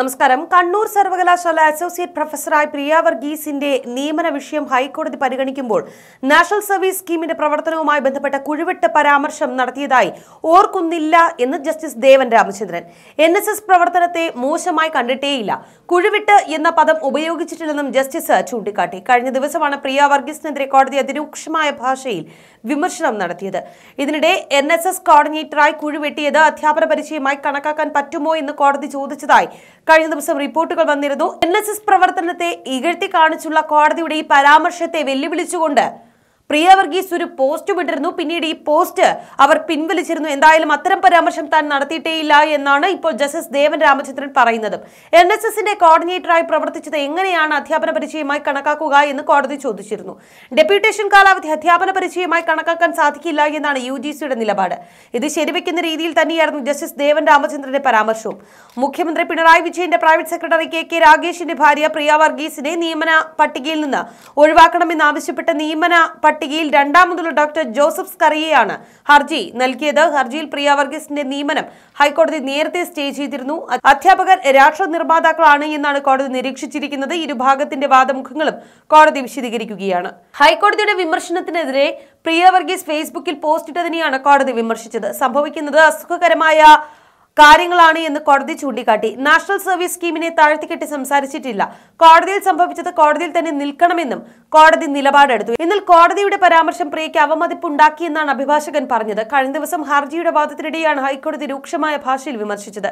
നമസ്കാരം കണ്ണൂർ സർവകലാശാല അസോസിയേറ്റ് പ്രൊഫസറായ പ്രിയ വർഗീസിന്റെ നിയമന വിഷയം ഹൈക്കോടതി പരിഗണിക്കുമ്പോൾ നാഷണൽ സർവീസ് സ്കീമിന്റെ പ്രവർത്തനവുമായി ബന്ധപ്പെട്ട കുഴിവിട്ട പരാമർശം നടത്തിയതായി ഓർക്കുന്നില്ല എന്ന് ജസ്റ്റിസ് ദേവൻ രാമചന്ദ്രൻ എൻ പ്രവർത്തനത്തെ മോശമായി കണ്ടിട്ടേയില്ല കുഴിവിട്ട് എന്ന പദം ഉപയോഗിച്ചിട്ടില്ലെന്നും ജസ്റ്റിസ് ചൂണ്ടിക്കാട്ടി കഴിഞ്ഞ ദിവസമാണ് പ്രിയ വർഗീസിനെതിരെ കോടതി അതിരൂക്ഷമായ ഭാഷയിൽ വിമർശനം നടത്തിയത് ഇതിനിടെ എൻ എസ് എസ് കോർഡിനേറ്ററായി കുഴിവെട്ടിയത് അധ്യാപന പരിചയമായി കണക്കാക്കാൻ പറ്റുമോ എന്ന് കോടതി ചോദിച്ചതായി കഴിഞ്ഞ ദിവസം റിപ്പോർട്ടുകൾ വന്നിരുന്നു എൻ പ്രവർത്തനത്തെ ഇകഴ്ത്തി കാണിച്ചുള്ള കോടതിയുടെ ഈ പരാമർശത്തെ വെല്ലുവിളിച്ചുകൊണ്ട് പ്രിയവർഗീസ് ഒരു പോസ്റ്റ് വിട്ടിരുന്നു പിന്നീട് ഈ പോസ്റ്റ് അവർ പിൻവലിച്ചിരുന്നു എന്തായാലും അത്തരം പരാമർശം താൻ നടത്തിയിട്ടേയില്ല എന്നാണ് ഇപ്പോൾ ജസ്റ്റിസ് ദേവൻ രാമചന്ദ്രൻ പറയുന്നത് എൻ എസ് എസിന്റെ കോർഡിനേറ്ററായി പ്രവർത്തിച്ചത് എങ്ങനെയാണ് അധ്യാപന പരിചയമായി കണക്കാക്കുക എന്ന് കോടതി ചോദിച്ചിരുന്നു ഡെപ്യൂട്ടേഷൻ കാലാവധി അധ്യാപന പരിചയമായി കണക്കാക്കാൻ സാധിക്കില്ല എന്നാണ് യു നിലപാട് ഇത് ശരിവെക്കുന്ന രീതിയിൽ തന്നെയായിരുന്നു ജസ്റ്റിസ് ദേവൻ രാമചന്ദ്രന്റെ പരാമർശവും മുഖ്യമന്ത്രി പിണറായി വിജയന്റെ പ്രൈവറ്റ് സെക്രട്ടറി കെ കെ രാഗേഷിന്റെ ഭാര്യ പ്രിയ വർഗീസിനെ നിയമന പട്ടികയിൽ നിന്ന് ആവശ്യപ്പെട്ട നിയമന പട്ടിക പട്ടികയിൽ രണ്ടാമതുള്ള ഡോക്ടർ ജോസഫ് സ്കറിയെയാണ് ഹർജി നൽകിയത് ഹർജിയിൽ പ്രിയ വർഗീസിന്റെ നിയമനം ഹൈക്കോടതി നേരത്തെ സ്റ്റേ ചെയ്തിരുന്നു അധ്യാപകർ രാഷ്ട്ര നിർമ്മാതാക്കളാണ് എന്നാണ് കോടതി നിരീക്ഷിച്ചിരിക്കുന്നത് ഇരുഭാഗത്തിന്റെ വാദമുഖങ്ങളും കോടതി വിശദീകരിക്കുകയാണ് ഹൈക്കോടതിയുടെ വിമർശനത്തിനെതിരെ പ്രിയ വർഗീസ് ഫേസ്ബുക്കിൽ പോസ്റ്റ് കോടതി വിമർശിച്ചത് സംഭവിക്കുന്നത് അസുഖകരമായ കാര്യങ്ങളാണ് എന്ന് കോടതി ചൂണ്ടിക്കാട്ടി നാഷണൽ സർവീസ് സ്കീമിനെ താഴ്ത്തിക്കെട്ടി സംസാരിച്ചിട്ടില്ല കോടതിയിൽ സംഭവിച്ചത് കോടതിയിൽ തന്നെ നിൽക്കണമെന്നും കോടതി നിലപാടെടുത്തു എന്നാൽ കോടതിയുടെ പരാമർശം പ്രിയയ്ക്ക് അവമതിപ്പുണ്ടാക്കിയെന്നാണ് അഭിഭാഷകൻ പറഞ്ഞത് കഴിഞ്ഞ ദിവസം ഹർജിയുടെ വാദത്തിനിടെയാണ് ഹൈക്കോടതി രൂക്ഷമായ ഭാഷയിൽ വിമർശിച്ചത്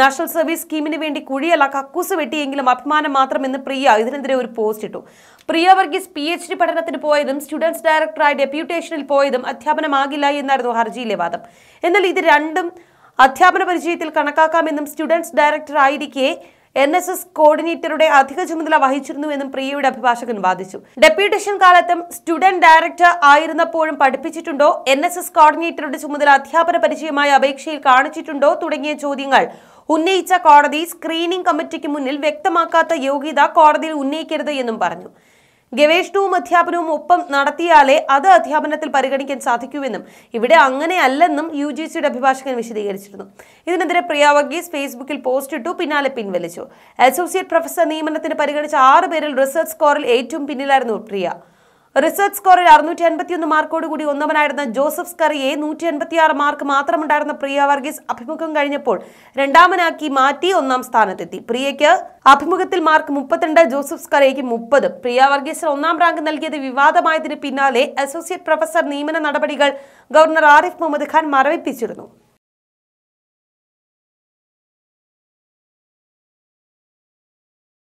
നാഷണൽ സർവീസ് സ്കീമിന് വേണ്ടി കുഴിയല്ല കക്കൂസ് വെട്ടിയെങ്കിലും അഭിമാനം മാത്രമെന്ന് പ്രിയ ഇതിനെതിരെ ഒരു പോസ്റ്റ് ഇട്ടു Priya Varghese P H D പഠനത്തിന് പോയതും സ്റ്റുഡൻസ് ഡയറക്ടറായി ഡെപ്യൂട്ടേഷനിൽ പോയതും അധ്യാപനമാകില്ല എന്നായിരുന്നു ഹർജിയിലെ വാദം എന്നാൽ ഇത് രണ്ടും അധ്യാപന പരിചയത്തിൽ കണക്കാക്കാമെന്നും സ്റ്റുഡൻസ് ഡയറക്ടർ ആയിരിക്കെ എൻ എസ് എസ് കോർഡിനേറ്ററുടെ അധിക ചുമതല വഹിച്ചിരുന്നുവെന്നും പ്രിയയുടെ അഭിഭാഷകൻ വാദിച്ചു ഡെപ്യൂട്ടേഷൻ കാലത്തും സ്റ്റുഡന്റ് ഡയറക്ടർ ആയിരുന്നപ്പോഴും പഠിപ്പിച്ചിട്ടുണ്ടോ എൻ എസ് എസ് കോർഡിനേറ്ററുടെ ചുമതല അധ്യാപന പരിചയമായ അപേക്ഷയിൽ കാണിച്ചിട്ടുണ്ടോ തുടങ്ങിയ ചോദ്യങ്ങൾ ഉന്നയിച്ച കോടതി സ്ക്രീനിംഗ് കമ്മിറ്റിക്ക് മുന്നിൽ വ്യക്തമാക്കാത്ത യോഗ്യത കോടതിയിൽ ഉന്നയിക്കരുത് എന്നും പറഞ്ഞു ഗവേഷണവും അധ്യാപനവും ഒപ്പം നടത്തിയാലേ അത് അധ്യാപനത്തിൽ പരിഗണിക്കാൻ സാധിക്കൂവെന്നും ഇവിടെ അങ്ങനെയല്ലെന്നും യു ജി സിയുടെ അഭിഭാഷകൻ വിശദീകരിച്ചിരുന്നു ഇതിനെതിരെ പ്രിയ വർഗീസ് ഫേസ്ബുക്കിൽ പോസ്റ്റ് ഇട്ടു പിന്നാലെ പിൻവലിച്ചു അസോസിയേറ്റ് പ്രൊഫസർ നിയമനത്തിന് പരിഗണിച്ച ആറ് പേരിൽ റിസർച്ച് സ്കോറിൽ ഏറ്റവും പിന്നിലായിരുന്നു പ്രിയ റിസർച്ച് സ്കോറിൽ അറുന്നൂറ്റി അൻപത്തിയൊന്ന് മാർക്കോടുകൂടി ഒന്നവനായിരുന്ന ജോസഫ് സ്കറിയെ നൂറ്റി അൻപത്തിയാറ് മാർക്ക് മാത്രമുണ്ടായിരുന്ന പ്രിയ വർഗീസ് അഭിമുഖം കഴിഞ്ഞപ്പോൾ രണ്ടാമനാക്കി മാറ്റി ഒന്നാം സ്ഥാനത്തെത്തി പ്രിയയ്ക്ക് അഭിമുഖത്തിൽ മാർക്ക് മുപ്പത്തിരണ്ട് ജോസഫ് സ്കറിയയ്ക്ക് മുപ്പത് പ്രിയ വർഗീസിന് ഒന്നാം റാങ്ക് നൽകിയത് വിവാദമായതിന് പിന്നാലെ അസോസിയേറ്റ് പ്രൊഫസർ നിയമന നടപടികൾ ഗവർണർ ആരിഫ് മുഹമ്മദ് ഖാൻ മരവിപ്പിച്ചിരുന്നു